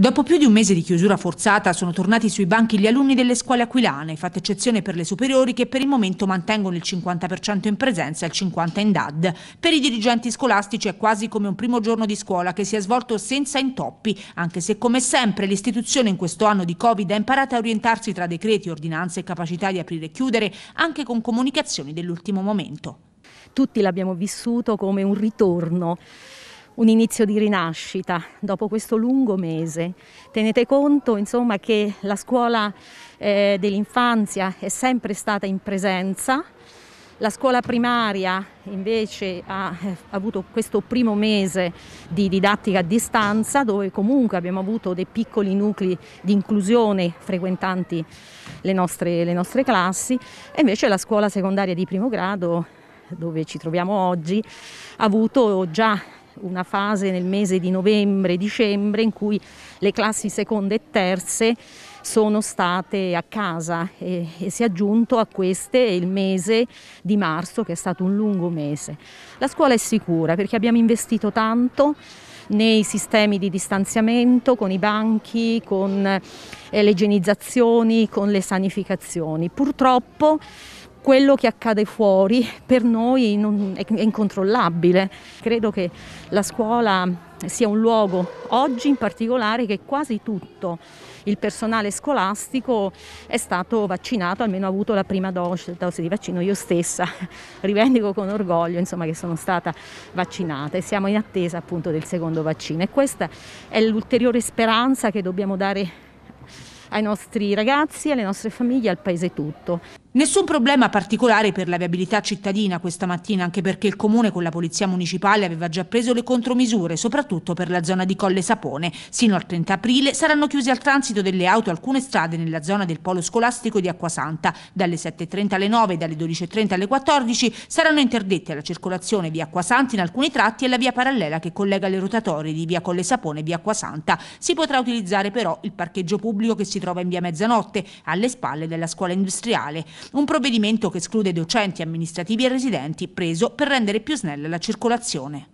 Dopo più di un mese di chiusura forzata sono tornati sui banchi gli alunni delle scuole aquilane, fatta eccezione per le superiori che per il momento mantengono il 50% in presenza e il 50% in DAD. Per i dirigenti scolastici è quasi come un primo giorno di scuola che si è svolto senza intoppi, anche se come sempre l'istituzione in questo anno di Covid ha imparato a orientarsi tra decreti, ordinanze e capacità di aprire e chiudere, anche con comunicazioni dell'ultimo momento. Tutti l'abbiamo vissuto come un ritorno un inizio di rinascita dopo questo lungo mese. Tenete conto insomma, che la scuola eh, dell'infanzia è sempre stata in presenza, la scuola primaria invece ha, eh, avuto questo primo mese di didattica a distanza dove comunque abbiamo avuto dei piccoli nuclei di inclusione frequentanti le nostre, le nostre classi e invece la scuola secondaria di primo grado dove ci troviamo oggi ha avuto già una fase nel mese di novembre-dicembre in cui le classi seconde e terze sono state a casa e, e, si è aggiunto a queste il mese di marzo che è stato un lungo mese. La scuola è sicura perché abbiamo investito tanto nei sistemi di distanziamento, con i banchi, con eh, le igienizzazioni, con le sanificazioni. Purtroppo quello che accade fuori per noi non, è, è incontrollabile. Credo che la scuola sia un luogo oggi in particolare che quasi tutto il personale scolastico è stato vaccinato, almeno ha avuto la prima dose, dose, di vaccino io stessa, rivendico con orgoglio insomma, che sono stata vaccinata e siamo in attesa appunto del secondo vaccino e questa è l'ulteriore speranza che dobbiamo dare ai nostri ragazzi, alle nostre famiglie, al paese tutto. Nessun problema particolare per la viabilità cittadina questa mattina, anche perché il comune con la polizia municipale aveva già preso le contromisure, soprattutto per la zona di Colle Sapone. Sino al 30 aprile saranno chiuse al transito delle auto alcune strade nella zona del polo scolastico di Acquasanta. Dalle 7.30 alle 9 e dalle 12.30 alle 14 saranno interdette la circolazione via Acquasanta in alcuni tratti e la via parallela che collega le rotatorie di via Colle Sapone e via Acquasanta. Si potrà utilizzare però il parcheggio pubblico che si trova in via Mezzanotte, alle spalle della scuola industriale un provvedimento che esclude docenti amministrativi e residenti preso per rendere più snella la circolazione.